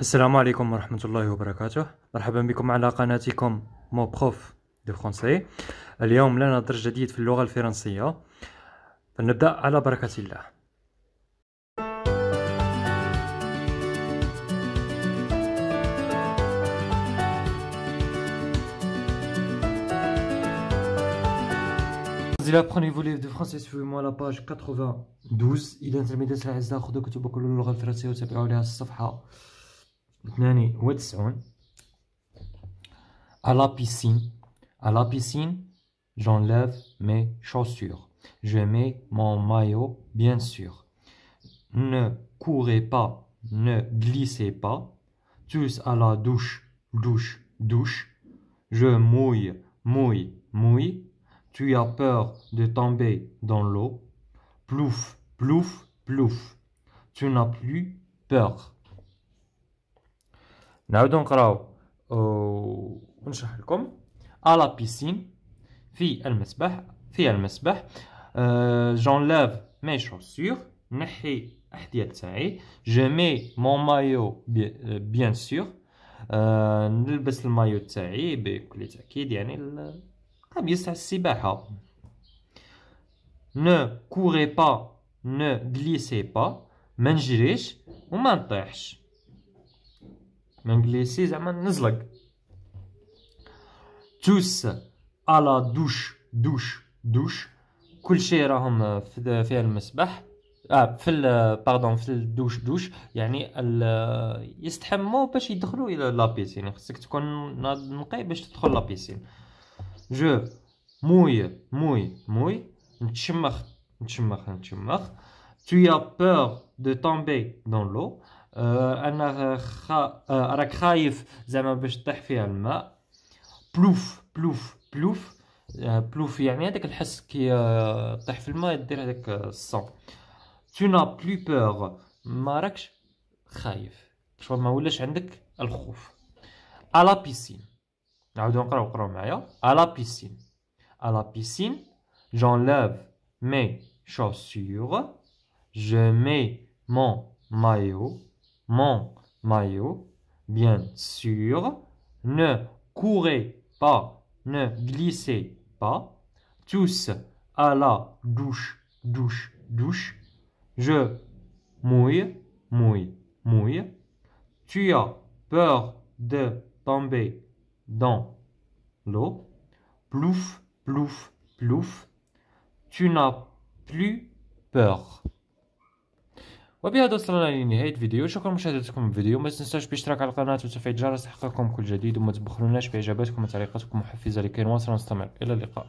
السلام عليكم ورحمة الله وبركاته مرحبا بكم على قناتكم مو بخوف دو فرونسي اليوم لنا درس جديد في اللغة الفرنسية فنبدأ على بركة الله إذا prenez-vous livre de français suivez-moi la page 92 إذا تلاميذ الأعزاء خذوا كل اللغة الفرنسية وتابعوا لها الصفحة 92 à la piscine. À la piscine, j'enlève mes chaussures. Je mets mon maillot, bien sûr. Ne courez pas, ne glissez pas. Tous à la douche, douche, douche. Je mouille, mouille, mouille. Tu as peur de tomber dans l'eau. Plouf, plouf, plouf. Tu n'as plus peur. نعاودو نقراو ونشرح لكم على بيسين في المسبح في المسبح لاف مي شوسور نحي الاحذيه تاعي جمي مون مايو بيان سور نلبس المايو تاعي بكل تاكيد يعني القميص تاع السباحه ne courez pas ne glissez pas ما نجريش وما نطيحش بالانجليزي زعما نزلق توس الا دوش دوش دوش كل شيء راهم في المسبح اه في باردون في الدوش دوش يعني يستحموا باش يدخلوا الى لابيسين يعني خصك تكون نقي باش تدخل لابيسين جو موي موي موي نتشمخ نتشمخ نتشمخ tu as peur de tomber dans l'eau آه، انا خا... آه، راك خايف زعما باش تطيح فيها الماء بلوف بلوف بلوف آه، بلوف يعني هذاك الحس كي طيح في الماء يدير هذاك الصون تو n'as plus peur ما راكش خايف شغل ما ولاش عندك الخوف على بيسين نعاودو نقراو قراو معايا على بيسين على بيسين j'enlève mes chaussures je mets mon maillot mon maillot. Bien sûr, ne courez pas, ne glissez pas. Tous à la douche, douche, douche. Je mouille, mouille, mouille. Tu as peur de tomber dans l'eau. Plouf, plouf, plouf. Tu n'as plus peur. وبهذا وصلنا لنهاية الفيديو شكرا لمشاهدتكم الفيديو ما تنساوش الاشتراك على القناة وتفعيل الجرس حقكم كل جديد وما تبخلوناش باعجاباتكم وتعليقاتكم محفزة لكي نواصل ونستمر إلى اللقاء